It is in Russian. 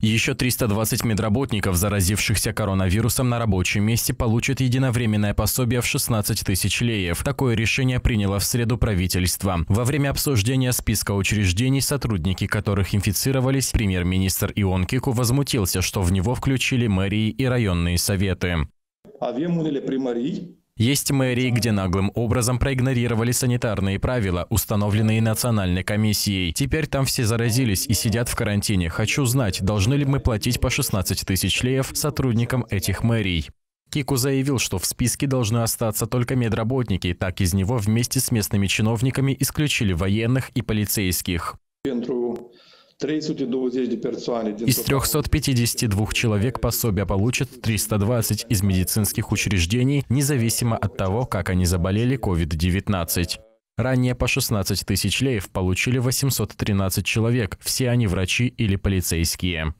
Еще 320 медработников, заразившихся коронавирусом на рабочем месте, получат единовременное пособие в 16 тысяч леев. Такое решение приняло в среду правительство. Во время обсуждения списка учреждений, сотрудники которых инфицировались, премьер-министр Ион Кику возмутился, что в него включили мэрии и районные советы. Avem а unele есть мэрии, где наглым образом проигнорировали санитарные правила, установленные национальной комиссией. Теперь там все заразились и сидят в карантине. Хочу знать, должны ли мы платить по 16 тысяч леев сотрудникам этих мэрий. Кику заявил, что в списке должны остаться только медработники, так из него вместе с местными чиновниками исключили военных и полицейских. Pentru из 352 человек пособия получат 320 из медицинских учреждений, независимо от того, как они заболели COVID-19. Ранее по 16 тысяч леев получили 813 человек, все они врачи или полицейские.